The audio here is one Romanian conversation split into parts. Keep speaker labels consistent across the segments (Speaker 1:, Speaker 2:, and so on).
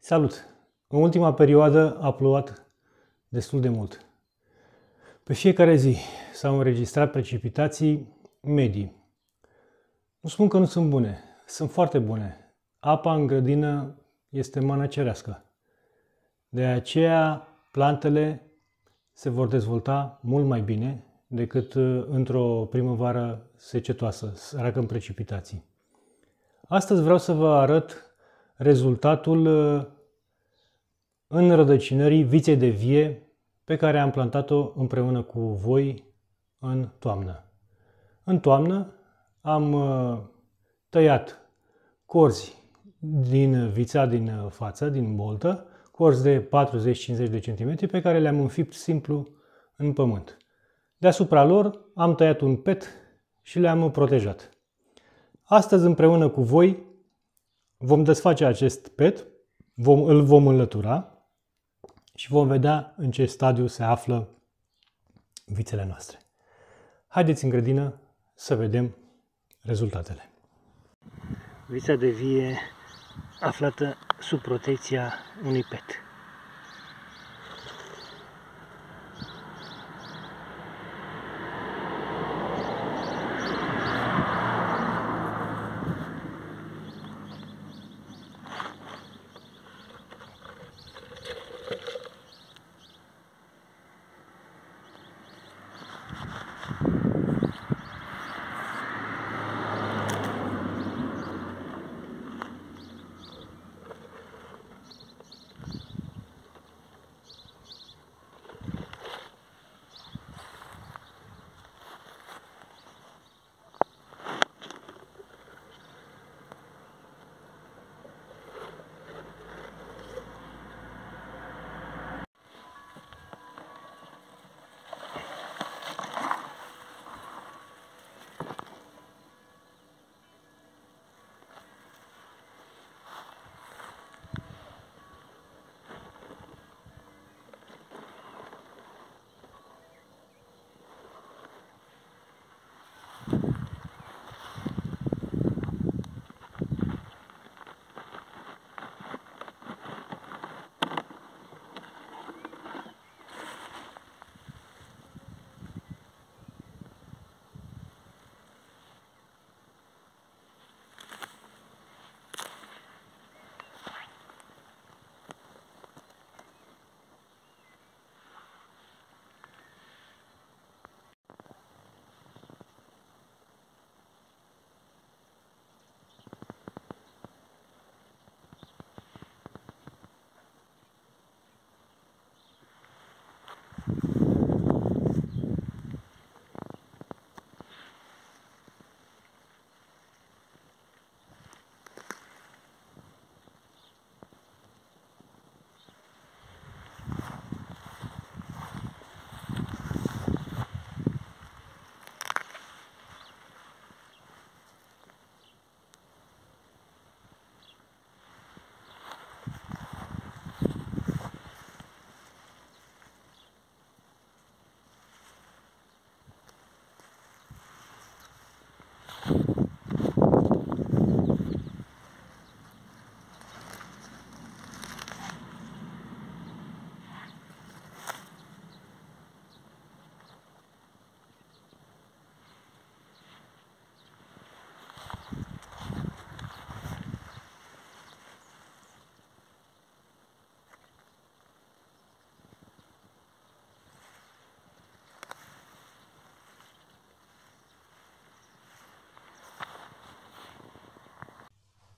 Speaker 1: Salut! În ultima perioadă a plouat destul de mult. Pe fiecare zi s-au înregistrat precipitații medii. Nu spun că nu sunt bune, sunt foarte bune. Apa în grădină este mana cerească. De aceea plantele se vor dezvolta mult mai bine decât uh, într-o primăvară secetoasă, săracă în precipitații. Astăzi vreau să vă arăt rezultatul uh, înrădăcinării viței de vie pe care am plantat-o împreună cu voi în toamnă. În toamnă am uh, tăiat corzi din vița din uh, față, din boltă, corzi de 40-50 de cm pe care le-am înfipt simplu în pământ. Deasupra lor am tăiat un pet și le-am protejat. Astăzi împreună cu voi Vom desface acest PET, vom, îl vom înlătura și vom vedea în ce stadiu se află vițele noastre. Haideți în grădină să vedem rezultatele. Vița de vie aflată sub protecția unui PET.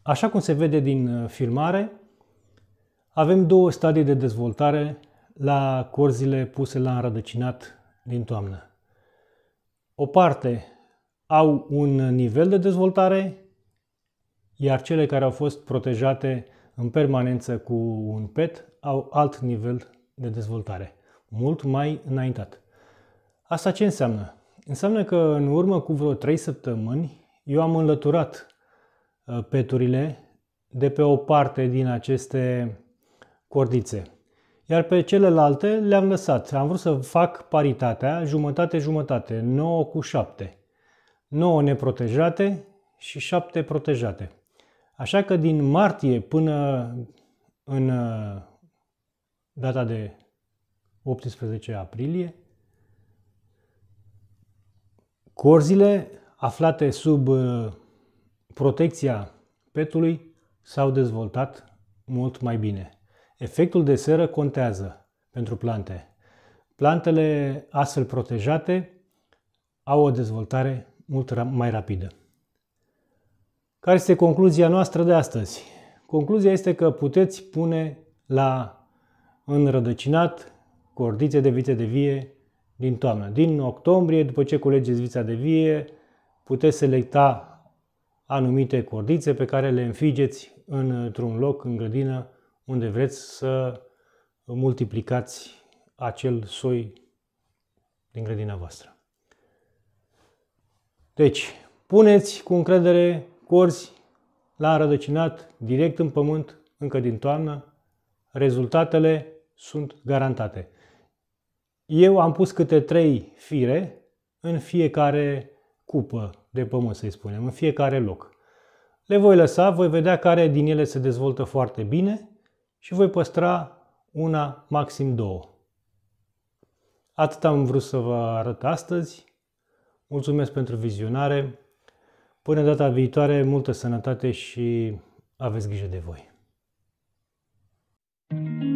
Speaker 1: Așa cum se vede din uh, filmare, avem două stadii de dezvoltare la corzile puse la înrădăcinat din toamnă. O parte au un nivel de dezvoltare, iar cele care au fost protejate în permanență cu un PET au alt nivel de dezvoltare, mult mai înaintat. Asta ce înseamnă? Înseamnă că în urmă cu vreo 3 săptămâni eu am înlăturat Uh, peturile de pe o parte din aceste cordițe. Iar pe celelalte le-am lăsat. Am vrut să fac paritatea jumătate-jumătate, 9 cu 7. 9 neprotejate și 7 protejate. Așa că din martie până în uh, data de 18 aprilie, corzile aflate sub uh, protecția petului s-au dezvoltat mult mai bine. Efectul de seră contează pentru plante. Plantele astfel protejate au o dezvoltare mult mai rapidă. Care este concluzia noastră de astăzi? Concluzia este că puteți pune la înrădăcinat cordițe de viță de vie din toamnă. Din octombrie, după ce culegeți vița de vie, puteți selecta anumite cordițe pe care le înfigeți într-un loc, în grădină, unde vreți să multiplicați acel soi din grădina voastră. Deci, puneți cu încredere corzi la rădăcinat, direct în pământ, încă din toamnă. Rezultatele sunt garantate. Eu am pus câte trei fire în fiecare cupă de pământ, să-i spunem, în fiecare loc. Le voi lăsa, voi vedea care din ele se dezvoltă foarte bine și voi păstra una, maxim două. Atât am vrut să vă arăt astăzi. Mulțumesc pentru vizionare. Până data viitoare, multă sănătate și aveți grijă de voi. thank you